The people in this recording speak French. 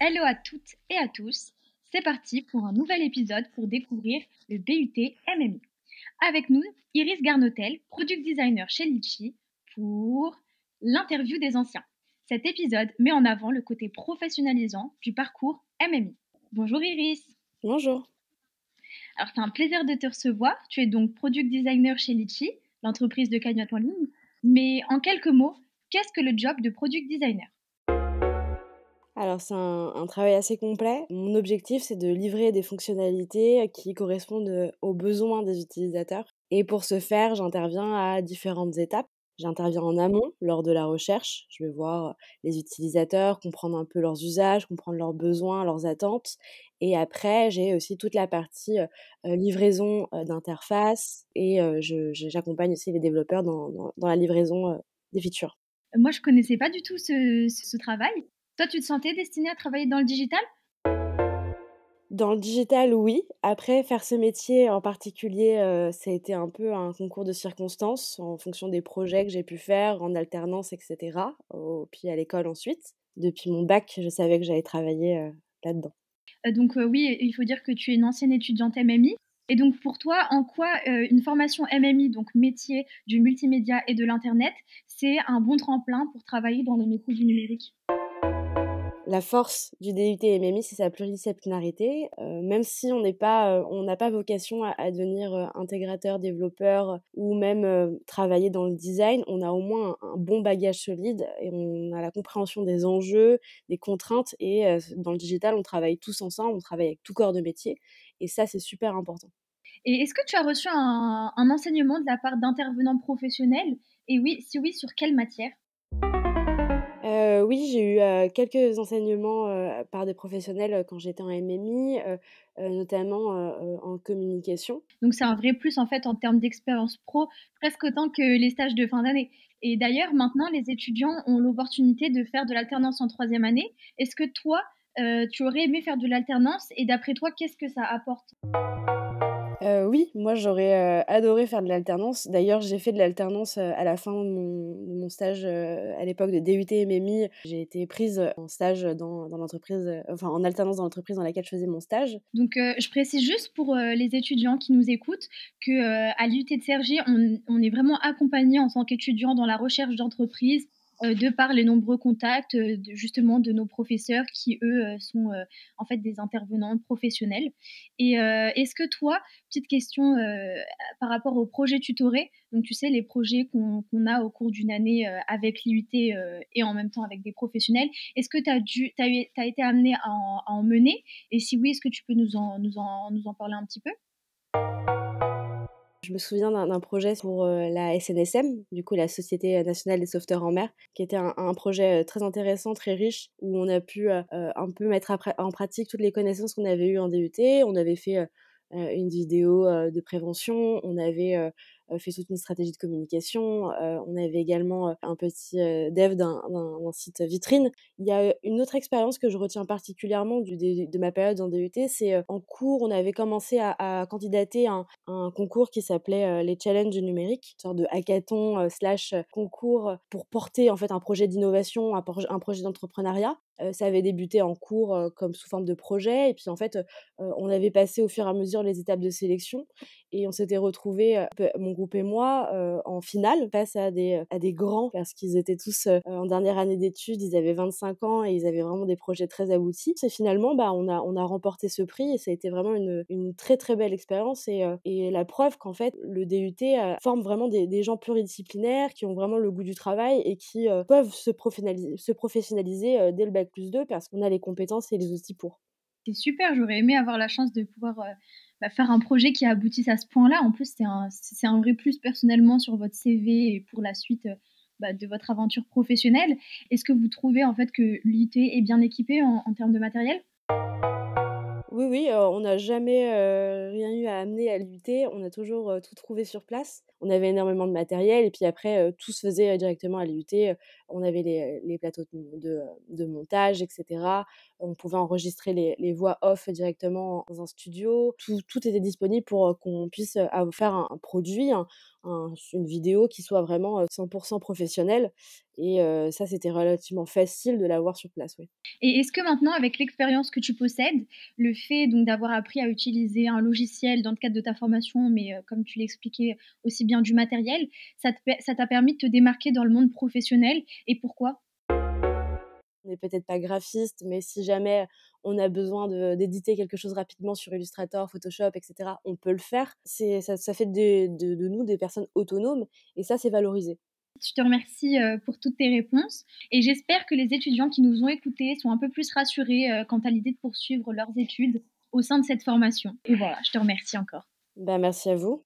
Hello à toutes et à tous, c'est parti pour un nouvel épisode pour découvrir le BUT MMI. Avec nous, Iris Garnotel, product designer chez Litchi, pour l'interview des anciens. Cet épisode met en avant le côté professionnalisant du parcours MMI. Bonjour Iris. Bonjour. Alors, c'est un plaisir de te recevoir. Tu es donc product designer chez Litchi, l'entreprise de cagnotte en ligne. Mais en quelques mots, qu'est-ce que le job de product designer alors c'est un, un, travail assez complet. Mon objectif c'est de livrer des fonctionnalités qui correspondent aux besoins des utilisateurs. Et pour ce faire, j'interviens à différentes étapes. J'interviens en amont lors de la recherche. Je vais voir les utilisateurs, comprendre un peu leurs usages, comprendre leurs besoins, leurs attentes. Et après, j'ai aussi toute la partie livraison d'interface et j'accompagne aussi les développeurs dans, dans, la livraison des features. Moi, je connaissais pas du tout ce, ce, travail. Toi, tu te sentais destinée à travailler dans le digital dans le digital, oui. Après, faire ce métier en particulier, ça a été un peu un concours de circonstances en fonction des projets que j'ai pu faire en alternance, etc. Au, puis à l'école ensuite. Depuis mon bac, je savais que j'allais travailler là-dedans. Euh, donc euh, oui, il faut dire que tu es une ancienne étudiante MMI. Et donc pour toi, en quoi euh, une formation MMI, donc métier du multimédia et de l'Internet, c'est un bon tremplin pour travailler dans le métiers du numérique la force du DUT MMI, c'est sa pluridisciplinarité. Euh, même si on n'est pas, euh, on n'a pas vocation à, devenir euh, intégrateur, développeur ou même travailler dans le design, on a au moins un, bon bagage solide et on a la compréhension des enjeux, des contraintes. Et dans le digital, on travaille tous ensemble, on travaille avec tout corps de métier. Et ça, c'est super important. Et est-ce que tu as reçu un, enseignement de la part d'intervenants professionnels Et oui, si oui, sur quelle matière euh, oui, j'ai eu, euh, quelques enseignements, euh, par des professionnels, quand j'étais en MMI, notamment, en communication. Donc c'est un vrai plus, en fait, en termes d'expérience pro, presque autant que les stages de fin d'année et d'ailleurs, maintenant, les étudiants ont l'opportunité de faire de l'alternance en troisième année. Est-ce que toi, tu aurais aimé faire de l'alternance et d'après toi, qu'est-ce que ça apporte? Euh, oui, moi j'aurais euh, adoré faire de l'alternance. D'ailleurs, j'ai fait de l'alternance euh, à la fin de mon, stage à l'époque de DUT MMI. J'ai été prise en stage dans, l'entreprise, enfin en alternance dans l'entreprise dans laquelle je faisais mon stage. Donc, je précise juste pour les étudiants qui nous écoutent qu'à à l'UT de Sergi on, on est vraiment accompagné en tant qu'étudiant dans la recherche d'entreprise euh, de par les nombreux contacts euh, justement de nos professeurs qui eux euh, sont en fait des intervenants professionnels. Et est-ce que toi, petite question par rapport au projet tutoré, donc tu sais les projets qu'on a au cours d'une année avec l'IUT et en même temps avec des professionnels, est-ce que tu as, dû, as, été amené à en, mener Et si oui, est-ce que tu peux nous en parler un petit peu je me souviens d'un projet pour euh, la SNSM, du coup la Société nationale des sauveteurs en mer, qui était un, projet euh, très intéressant, très riche, où on a pu euh, un peu mettre en pratique toutes les connaissances qu'on avait eues en DUT. On avait fait une vidéo de prévention, on avait euh, fait toute une stratégie de communication. Euh, on avait également euh, un petit dev d'un site vitrine. Il y a une autre expérience que je retiens particulièrement du, de, ma période en DUT, c'est en cours, on avait commencé à, candidater un, un concours qui s'appelait les challenges numériques, une sorte de hackathon slash concours pour porter en fait un projet d'innovation, un, projet d'entrepreneuriat ça avait débuté en cours comme sous forme de projet et puis en fait on avait passé au fur et à mesure les étapes de sélection et on s'était retrouvé mon mon groupe et moi euh, en finale face à des, à des grands parce qu'ils étaient tous euh, en dernière année d'études, ils avaient 25 ans et ils avaient vraiment des projets très aboutis. C'est finalement, bah, on, a, on a remporté ce prix et ça a été vraiment une, très très belle expérience euh, et, la preuve qu'en fait le DUT forme vraiment des, gens pluridisciplinaires qui ont vraiment le goût du travail et qui peuvent se professionnaliser, se professionnaliser dès le bac plus 2 parce qu'on a les compétences et les outils pour c'est super. J'aurais aimé avoir la chance de pouvoir euh, bah, faire un projet qui aboutisse à ce point-là. En plus, c'est un, vrai plus personnellement sur votre CV et pour la suite euh, bah, de votre aventure professionnelle. Est-ce que vous trouvez en fait que l'UT est bien équipée en, termes de matériel Oui, oui, euh, on n'a jamais rien eu à amener à l'UT. On a toujours tout trouvé sur place on avait énormément de matériel. Et puis après, tout se faisait directement à l'IUT. On avait les, plateaux de, montage, etc. On pouvait enregistrer les, voix off directement dans un studio. Tout, était disponible pour qu'on puisse faire un, produit, une vidéo qui soit vraiment 100% professionnelle. Et ça, c'était relativement facile de l'avoir sur place. Et est-ce que maintenant, avec l'expérience que tu possèdes, le fait donc d'avoir appris à utiliser un logiciel dans le cadre de ta formation, mais comme tu l'expliquais aussi bien du matériel, ça t'a permis de te démarquer dans le monde professionnel et pourquoi on n'est peut-être pas graphiste, mais si jamais on a besoin d'éditer quelque chose rapidement sur Illustrator, Photoshop, etc., on peut le faire. Ça, ça fait de, nous des personnes autonomes et ça, c'est valorisé. Je te remercie euh, pour toutes tes réponses et j'espère que les étudiants qui nous ont écoutés sont un peu plus rassurés euh, quant à l'idée de poursuivre leurs études au sein de cette formation. Et voilà, je te remercie encore. Bah, merci à vous.